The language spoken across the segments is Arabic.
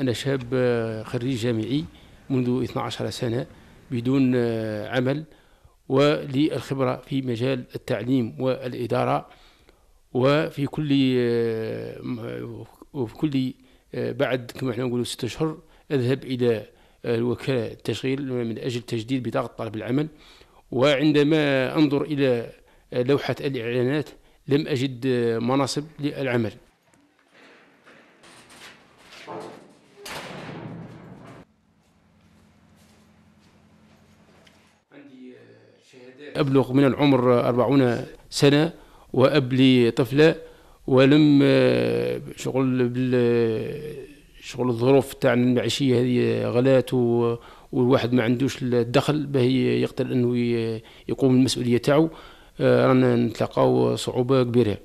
أنا شاب آه، خريج جامعي منذ 12 سنة بدون آه، عمل ولي الخبرة في مجال التعليم والإدارة وفي كل آه، وفي كل بعد كما احنا نقولوا ست أشهر أذهب إلى الوكالة التشغيل من أجل تجديد بطاقة طلب العمل وعندما أنظر إلى لوحة الإعلانات لم أجد مناصب للعمل أبلغ من العمر أربعون سنة وأب طفلة ولم آه، شغل بال شغل الظروف تاع المعيشيه هذه غلات و... والواحد ما عندوش الدخل باه يقدر انه يقوم بالمسؤوليه تاعو آه، رانا نتلاقاو صعوبه كبيره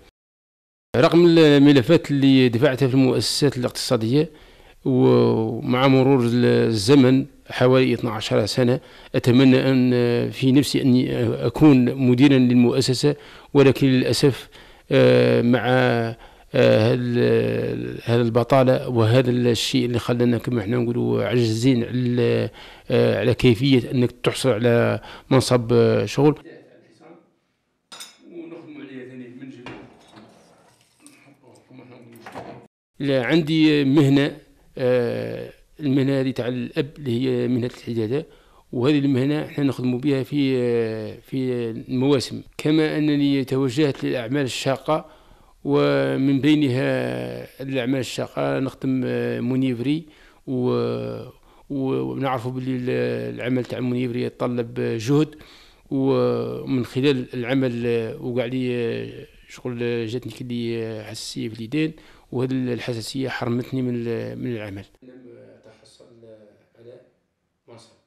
رغم الملفات اللي دفعتها في المؤسسات الاقتصاديه ومع مرور الزمن حوالي 12 سنة أتمنى أن في نفسي أني أكون مديرا للمؤسسة ولكن للأسف آه، مع آه، هذا البطالة وهذا الشيء اللي خلانا كما احنا نقولوا عجزين على آه، على كيفية أنك تحصل على منصب شغل عندي مهنة آه، المهنه هذه تاع الاب اللي هي مهنه الحداده وهذه المهنه احنا نخدم بها في آه، في المواسم كما انني توجهت للاعمال الشاقه ومن بينها الاعمال الشاقه نخدم آه، منيفري و ونعرفوا باللي العمل تاع المنيفري يتطلب جهد ومن خلال العمل وقع لي شغل جاتني كلي حساسيه في اليدين وهذه الحساسيه حرمتني من من العمل لم تحصل على مصر